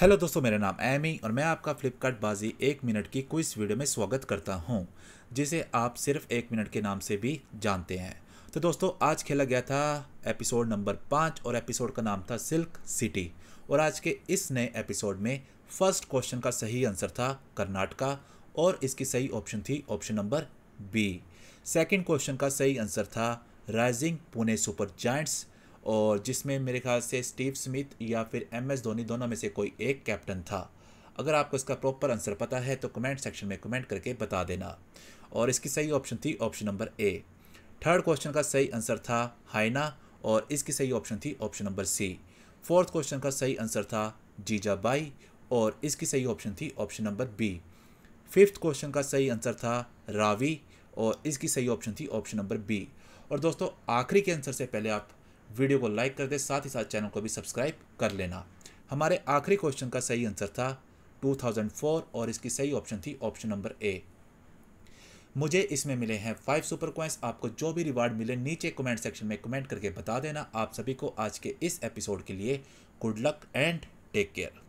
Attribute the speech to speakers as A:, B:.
A: hello दोस्तों मेरा नाम एमी और मैं आपका फ्लिपकार्ट बाजी एक मिनट की क्विज वीडियो में स्वागत करता हूं जिसे आप सिर्फ एक मिनट के नाम से भी जानते हैं तो दोस्तों आज खेला गया था एपिसोड नंबर पाँच और एपिसोड का नाम था सिल्क सिटी और आज के इस नए एपिसोड में फर्स्ट क्वेश्चन का सही आंसर था कर्नाटका और इसकी सही ऑप्शन थी option number B second question का सही आंसर था राइजिंग पुणे सुपर जाइंट्स और जिसमें मेरे ख्याल से स्टीव स्मिथ या फिर एम एस धोनी दोनों में से कोई एक कैप्टन था अगर आपको इसका प्रॉपर आंसर पता है तो कमेंट सेक्शन में कमेंट करके बता देना और इसकी सही ऑप्शन थी option number A third question का सही आंसर था हाइना और इसकी सही ऑप्शन थी option number C fourth question का सही आंसर था जीजाबाई और इसकी सही ऑप्शन थी option number B fifth question का सही आंसर था रावी और इसकी सही ऑप्शन थी ऑप्शन नंबर बी और दोस्तों आखिरी के आंसर से पहले आप वीडियो को लाइक कर दे साथ ही साथ चैनल को भी सब्सक्राइब कर लेना हमारे आखिरी क्वेश्चन का सही आंसर था 2004 और इसकी सही ऑप्शन थी ऑप्शन नंबर ए मुझे इसमें मिले हैं फाइव सुपर क्वाइंस आपको जो भी रिवार्ड मिले नीचे कमेंट सेक्शन में कमेंट करके बता देना आप सभी को आज के इस एपिसोड के लिए good luck and take care